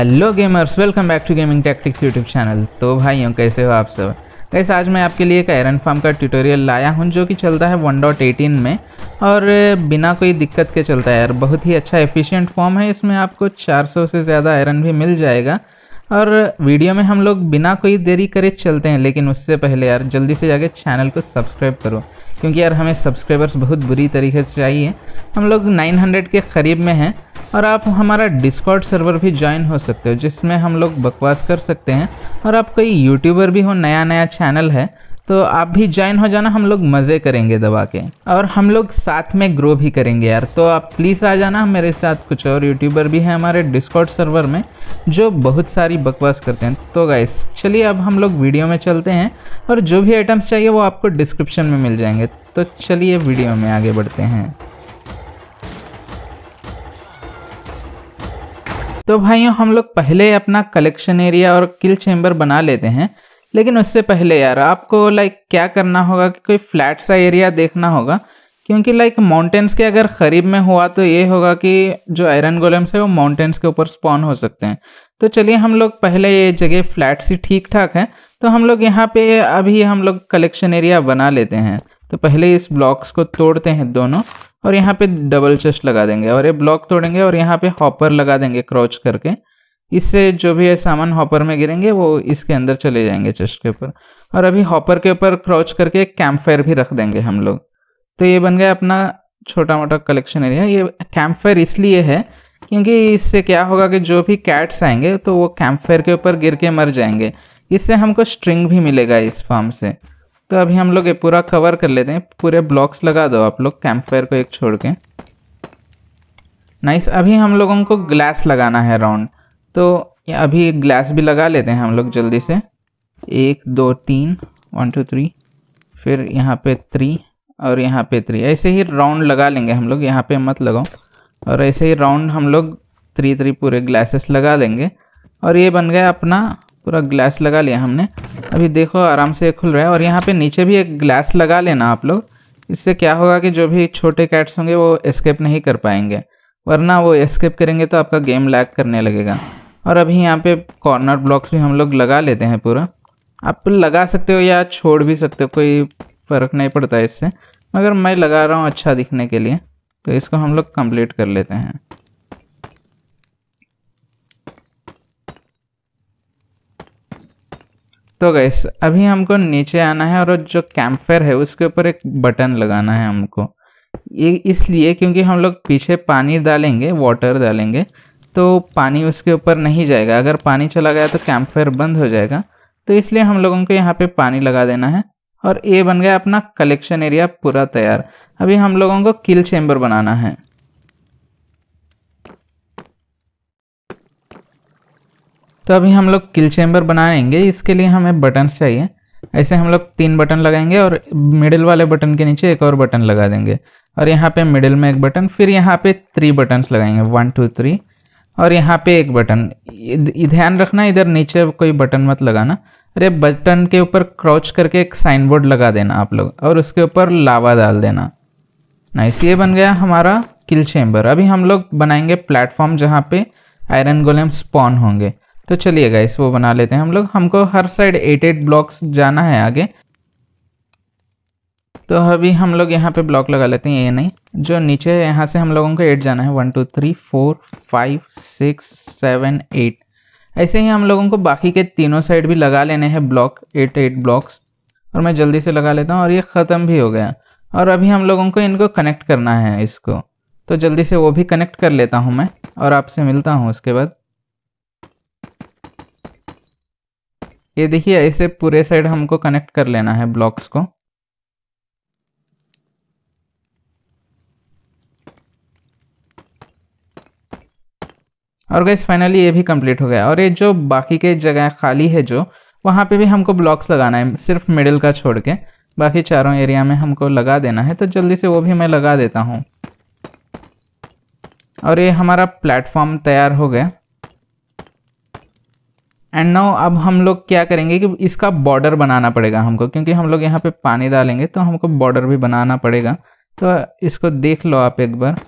hello gamers welcome back to gaming tactics YouTube channel तो भाइयों कैसे हो आप सब कैसे आज मैं आपके लिए एक आयरन फार्म का ट्यूटोरियल लाया हूँ जो कि चलता है 1.18 में और बिना कोई दिक्कत के चलता है यार बहुत ही अच्छा एफिशिएंट फॉर्म है इसमें आपको 400 से ज़्यादा आयरन भी मिल जाएगा और वीडियो में हम लोग बिना कोई देरी करे चलते हैं लेकिन उससे पहले यार जल्दी से जाके चैनल को सब्सक्राइब करो क्योंकि यार हमें सब्सक्राइबर्स बहुत बुरी तरीके से चाहिए हम लोग हंड्रेड के करीब में हैं और आप हमारा डिस्कॉर्ड सर्वर भी ज्वाइन हो सकते हो जिसमें हम लोग बकवास कर सकते हैं और आप कोई यूट्यूबर भी हो नया नया चैनल है तो आप भी ज्वाइन हो जाना हम लोग मज़े करेंगे दबा के और हम लोग साथ में ग्रो भी करेंगे यार तो आप प्लीज़ आ जाना मेरे साथ कुछ और यूट्यूबर भी हैं हमारे डिस्कॉर्ड सर्वर में जो बहुत सारी बकवास करते हैं तो गाइस चलिए अब हम लोग वीडियो में चलते हैं और जो भी आइटम्स चाहिए वो आपको डिस्क्रिप्शन में मिल जाएंगे तो चलिए वीडियो में आगे बढ़ते हैं तो भाइयों हम लोग पहले अपना कलेक्शन एरिया और किल चेम्बर बना लेते हैं लेकिन उससे पहले यार आपको लाइक क्या करना होगा कि कोई फ्लैट सा एरिया देखना होगा क्योंकि लाइक माउंटेन्स के अगर करीब में हुआ तो ये होगा कि जो आयरन गोलम्स है वो माउंटेन्स के ऊपर स्पॉन हो सकते हैं तो चलिए हम लोग पहले ये जगह फ्लैट सी ठीक ठाक है तो हम लोग यहाँ पे अभी हम लोग कलेक्शन एरिया बना लेते हैं तो पहले इस ब्लॉक्स को तोड़ते हैं दोनों और यहाँ पे डबल चेस्ट लगा देंगे और ये ब्लॉक तोड़ेंगे और यहाँ पे हॉपर लगा देंगे क्रॉच करके इससे जो भी सामान हॉपर में गिरेंगे वो इसके अंदर चले जाएंगे चेस्ट के ऊपर और अभी हॉपर के ऊपर क्रॉच करके एक कैंप फायर भी रख देंगे हम लोग तो ये बन गया अपना छोटा मोटा कलेक्शन एरिया ये कैंप फायर इसलिए है क्योंकि इससे क्या होगा कि जो भी कैट्स आएंगे तो वो कैंप फायर के ऊपर गिर के मर जाएंगे इससे हमको स्ट्रिंग भी मिलेगा इस फार्म से तो अभी हम लोग ये पूरा कवर कर लेते हैं पूरे ब्लॉक्स लगा दो आप लोग कैंप फायर को एक छोड़ के नाइस अभी हम लोगों को ग्लास लगाना है राउंड तो अभी ग्लास भी लगा लेते हैं हम लोग जल्दी से एक दो तीन वन टू थ्री फिर यहाँ पे थ्री और यहाँ पे थ्री ऐसे ही राउंड लगा लेंगे हम लोग यहाँ पे मत लगाओ और ऐसे ही राउंड हम लोग थ्री थ्री पूरे ग्लासेस लगा देंगे और ये बन गया अपना पूरा ग्लास लगा लिया हमने अभी देखो आराम से खुल रहा है और यहाँ पे नीचे भी एक ग्लास लगा लेना आप लोग इससे क्या होगा कि जो भी छोटे कैट्स होंगे वो एस्केप नहीं कर पाएंगे वरना वो एस्केप करेंगे तो आपका गेम लैग करने लगेगा और अभी यहाँ पे कॉर्नर ब्लॉक्स भी हम लोग लगा लेते हैं पूरा आप लगा सकते हो या छोड़ भी सकते हो कोई फ़र्क नहीं पड़ता इससे मगर मैं लगा रहा हूँ अच्छा दिखने के लिए तो इसको हम लोग कम्प्लीट कर लेते हैं तो गैस अभी हमको नीचे आना है और जो कैम्फेयर है उसके ऊपर एक बटन लगाना है हमको ये इसलिए क्योंकि हम लोग पीछे पानी डालेंगे वाटर डालेंगे तो पानी उसके ऊपर नहीं जाएगा अगर पानी चला गया तो कैम्पफेयर बंद हो जाएगा तो इसलिए हम लोगों को यहाँ पे पानी लगा देना है और ये बन गया अपना कलेक्शन एरिया पूरा तैयार अभी हम लोगों को किल चेम्बर बनाना है तो अभी हम लोग किल चैम्बर बनाएंगे इसके लिए हमें बटन्स चाहिए ऐसे हम लोग तीन बटन लगाएंगे और मिडिल वाले बटन के नीचे एक और बटन लगा देंगे और यहाँ पे मिडिल में एक बटन फिर यहाँ पे थ्री बटन्स लगाएंगे वन टू थ्री और यहाँ पे एक बटन ध्यान रखना इधर नीचे कोई बटन मत लगाना अरे बटन के ऊपर क्रॉच करके एक साइन बोर्ड लगा देना आप लोग और उसके ऊपर लावा डाल देना नाइस ये बन गया हमारा किल चेम्बर अभी हम लोग बनाएंगे प्लेटफॉर्म जहाँ पे आयरन गोलेम स्पॉन होंगे तो चलिए गाइस वो बना लेते हैं हम लोग हमको हर साइड एट एट ब्लॉक्स जाना है आगे तो अभी हम लोग यहाँ पे ब्लॉक लगा लेते हैं ये नहीं जो नीचे यहाँ से हम लोगों को एट जाना है one two three four five six seven eight ऐसे ही हम लोगों को बाकी के तीनों साइड भी लगा लेने हैं ब्लॉक एट एट ब्लॉक्स और मैं जल्दी से लगा लेता हूँ और ये ख़त्म भी हो गया और अभी हम लोगों को इनको कनेक्ट करना है इसको तो जल्दी से वो भी कनेक्ट कर लेता हूँ मैं और आपसे मिलता हूँ उसके बाद ये देखिए ऐसे पूरे साइड हमको कनेक्ट कर लेना है ब्लॉक्स को और गैस फाइनली ये भी कंप्लीट हो गया और ये जो बाकी के जगह खाली है जो वहाँ पे भी हमको ब्लॉक्स लगाना है सिर्फ मिडिल का छोड़ के बाकी चारों एरिया में हमको लगा देना है तो जल्दी से वो भी मैं लगा देता हूँ और ये हमारा प्लेटफॉर्म तैयार हो गया एंड नाउ अब हम लोग क्या करेंगे कि इसका बॉर्डर बनाना पड़ेगा हमको क्योंकि हम लोग यहाँ पे पानी डालेंगे तो हमको बॉर्डर भी बनाना पड़ेगा तो इसको देख लो आप एक बार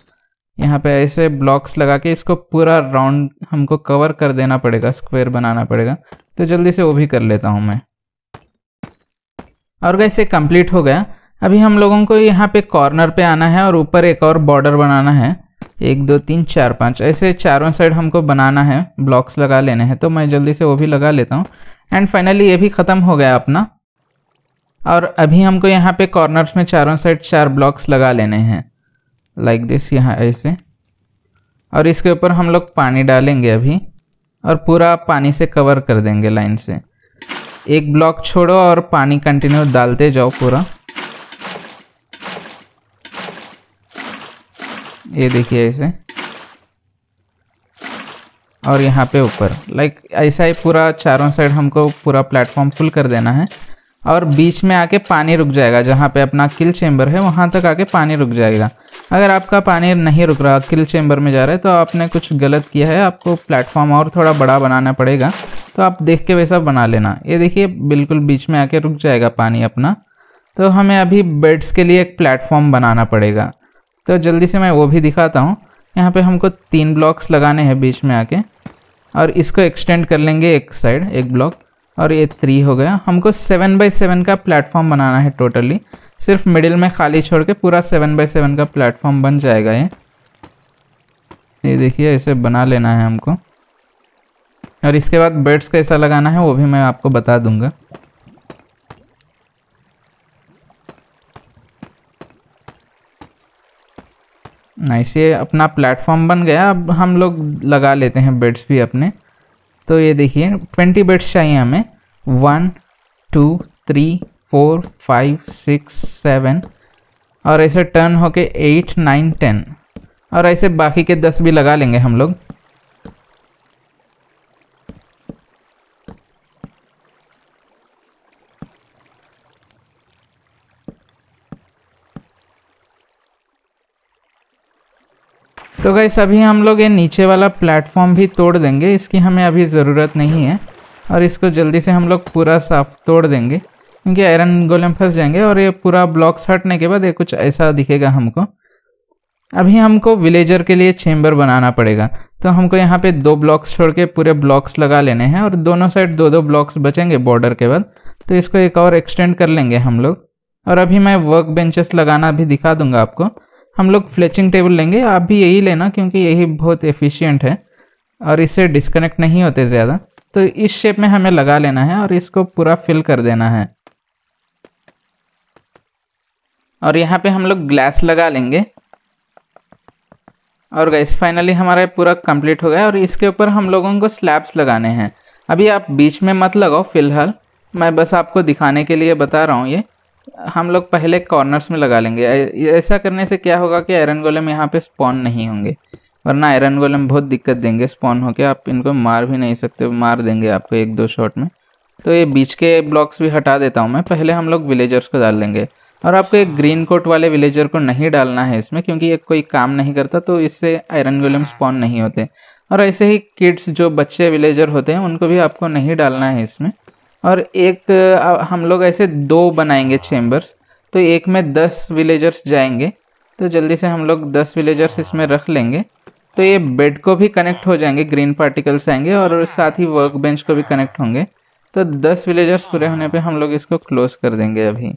यहाँ पे ऐसे ब्लॉक्स लगा के इसको पूरा राउंड हमको कवर कर देना पड़ेगा स्क्वायर बनाना पड़ेगा तो जल्दी से वो भी कर लेता हूँ मैं और वैसे कंप्लीट हो गया अभी हम लोगों को यहाँ पे कॉर्नर पे आना है और ऊपर एक और बॉर्डर बनाना है एक दो तीन चार पाँच ऐसे चारों साइड हमको बनाना है ब्लॉक्स लगा लेने हैं तो मैं जल्दी से वो भी लगा लेता हूँ एंड फाइनली ये भी ख़त्म हो गया अपना और अभी हमको यहाँ पे कॉर्नर्स में चारों साइड चार ब्लॉक्स लगा लेने हैं लाइक दिस यहाँ ऐसे और इसके ऊपर हम लोग पानी डालेंगे अभी और पूरा पानी से कवर कर देंगे लाइन से एक ब्लॉक छोड़ो और पानी कंटिन्यू डालते जाओ पूरा ये देखिए ऐसे और यहाँ पे ऊपर लाइक ऐसा ही पूरा चारों साइड हमको पूरा प्लेटफॉर्म फुल कर देना है और बीच में आके पानी रुक जाएगा जहाँ पे अपना किल चेंबर है वहाँ तक आके पानी रुक जाएगा अगर आपका पानी नहीं रुक रहा किल चेंबर में जा रहा है तो आपने कुछ गलत किया है आपको प्लेटफॉर्म और थोड़ा बड़ा बनाना पड़ेगा तो आप देख के वैसा बना लेना ये देखिए बिल्कुल बीच में आके रुक जाएगा पानी अपना तो हमें अभी बेड्स के लिए एक प्लेटफॉर्म बनाना पड़ेगा तो जल्दी से मैं वो भी दिखाता हूँ यहाँ पे हमको तीन ब्लॉक्स लगाने हैं बीच में आके और इसको एक्सटेंड कर लेंगे एक साइड एक ब्लॉक और ये थ्री हो गया हमको सेवन बाई सेवन का प्लेटफॉर्म बनाना है टोटली सिर्फ मिडिल में खाली छोड़ के पूरा सेवन बाई सेवन का प्लेटफॉर्म बन जाएगा ये ये देखिए इसे बना लेना है हमको और इसके बाद बेड्स कैसा लगाना है वो भी मैं आपको बता दूंगा ऐसे अपना प्लेटफॉर्म बन गया अब हम लोग लगा लेते हैं बेड्स भी अपने तो ये देखिए ट्वेंटी बेड्स चाहिए हमें one two three four five six seven और ऐसे टर्न होके एट नाइन टेन और ऐसे बाकी के दस भी लगा लेंगे हम लोग तो गई अभी हम लोग ये नीचे वाला प्लेटफॉर्म भी तोड़ देंगे इसकी हमें अभी ज़रूरत नहीं है और इसको जल्दी से हम लोग पूरा साफ तोड़ देंगे क्योंकि आयरन गोलम फंस जाएंगे और ये पूरा ब्लॉक्स हटने के बाद ये कुछ ऐसा दिखेगा हमको अभी हमको विलेजर के लिए चेम्बर बनाना पड़ेगा तो हमको यहाँ पे दो ब्लॉक्स छोड़ के पूरे ब्लॉक्स लगा लेने हैं और दोनों साइड दो दो ब्लॉक्स बचेंगे बॉर्डर के बाद तो इसको एक और एक्सटेंड कर लेंगे हम लोग और अभी मैं वर्क बेंचेस लगाना भी दिखा दूंगा आपको हम लोग फ्लैचिंग टेबल लेंगे आप भी यही लेना क्योंकि यही बहुत एफिशिएंट है और इससे डिस्कनेक्ट नहीं होते ज़्यादा तो इस शेप में हमें लगा लेना है और इसको पूरा फिल कर देना है और यहाँ पे हम लोग ग्लास लगा लेंगे और गैस फाइनली हमारा पूरा कंप्लीट हो गया और इसके ऊपर हम लोगों को स्लैब्स लगाने हैं अभी आप बीच में मत लगाओ फिलहाल मैं बस आपको दिखाने के लिए बता रहा हूँ ये हम लोग पहले कॉर्नर्स में लगा लेंगे ऐसा करने से क्या होगा कि आयरन गोलम यहाँ पे स्पॉन नहीं होंगे वरना आयरन गोलम बहुत दिक्कत देंगे स्पॉन होकर आप इनको मार भी नहीं सकते मार देंगे आपको एक दो शॉट में तो ये बीच के ब्लॉक्स भी हटा देता हूँ मैं पहले हम लोग विलेजर्स को डाल देंगे और आपको एक ग्रीन कोट वाले विलेजर को नहीं डालना है इसमें क्योंकि ये कोई काम नहीं करता तो इससे आयरन गोलम स्पॉन नहीं होते और ऐसे ही किड्स जो बच्चे विलेजर होते हैं उनको भी आपको नहीं डालना है इसमें और एक हम लोग ऐसे दो बनाएंगे चेम्बर्स तो एक में दस विलेजर्स जाएंगे तो जल्दी से हम लोग दस विलेजर्स इसमें रख लेंगे तो ये बेड को भी कनेक्ट हो जाएंगे ग्रीन पार्टिकल्स आएंगे और साथ ही वर्क बेंच को भी कनेक्ट होंगे तो दस विलेजर्स पूरे होने पे हम लोग इसको क्लोज कर देंगे अभी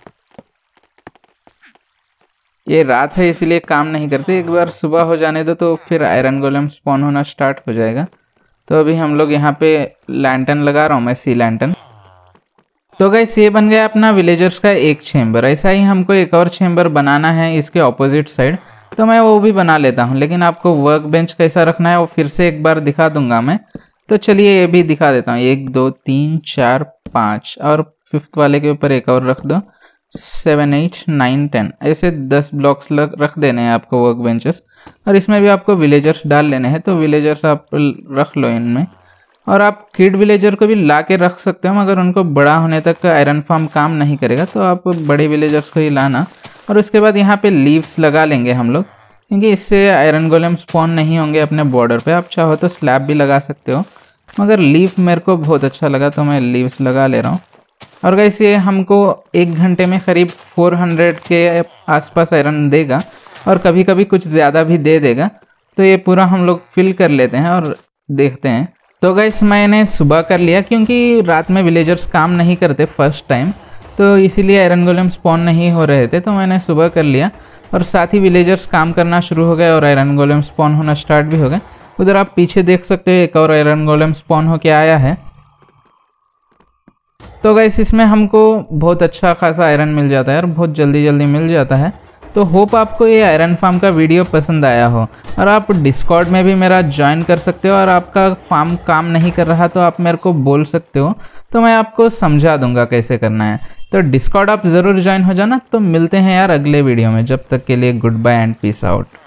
ये रात है इसलिए काम नहीं करते एक बार सुबह हो जाने दो तो फिर आयरन गोलम स्पॉन होना स्टार्ट हो जाएगा तो अभी हम लोग यहाँ पे लैंटन लगा रहा हूँ मैं सी लैंटन तो गई ये बन गया अपना विलेजर्स का एक चैम्बर ऐसा ही हमको एक और चैम्बर बनाना है इसके ऑपोजिट साइड तो मैं वो भी बना लेता हूँ लेकिन आपको वर्क बेंच कैसा रखना है वो फिर से एक बार दिखा दूंगा मैं तो चलिए ये भी दिखा देता हूँ एक दो तीन चार पाँच और फिफ्थ वाले के ऊपर एक और रख दो सेवन एट नाइन टेन ऐसे दस ब्लॉक्स लग रख देने हैं आपको वर्क बेंचेस और इसमें भी आपको विलेजर्स डाल लेने हैं तो विलेजर्स आप रख लो इनमें और आप किड विलेजर को भी ला के रख सकते हो मगर उनको बड़ा होने तक आयरन फार्म काम नहीं करेगा तो आप बड़े विलेजर्स को ही लाना और उसके बाद यहाँ पे लीव्स लगा लेंगे हम लोग क्योंकि इससे आयरन गोलेम स्पॉन नहीं होंगे अपने बॉर्डर पे आप चाहो तो स्लैब भी लगा सकते हो मगर लीव मेरे को बहुत अच्छा लगा तो मैं लीव्स लगा ले रहा हूँ और गैस ये हमको एक घंटे में करीब 400 के आसपास आयरन देगा और कभी कभी कुछ ज़्यादा भी दे देगा तो ये पूरा हम लोग फिल कर लेते हैं और देखते हैं तो गैस मैंने सुबह कर लिया क्योंकि रात में विलेजर्स काम नहीं करते फर्स्ट टाइम तो इसीलिए आयरन गोलम स्पॉन नहीं हो रहे थे तो मैंने सुबह कर लिया और साथ ही विलेजर्स काम करना शुरू हो गए और आयरन गोलम स्पॉन होना स्टार्ट भी हो गए उधर आप पीछे देख सकते हो एक और आयरन गोलम स्पॉन होके आया है तो गैस इसमें हमको बहुत अच्छा खासा आयरन मिल जाता है और बहुत जल्दी जल्दी मिल जाता है तो होप आपको ये आयरन फार्म का वीडियो पसंद आया हो और आप डिस्कॉर्ड में भी मेरा ज्वाइन कर सकते हो और आपका फार्म काम नहीं कर रहा तो आप मेरे को बोल सकते हो तो मैं आपको समझा दूंगा कैसे करना है तो डिस्कॉर्ड आप ज़रूर ज्वाइन हो जाना तो मिलते हैं यार अगले वीडियो में जब तक के लिए good bye and peace out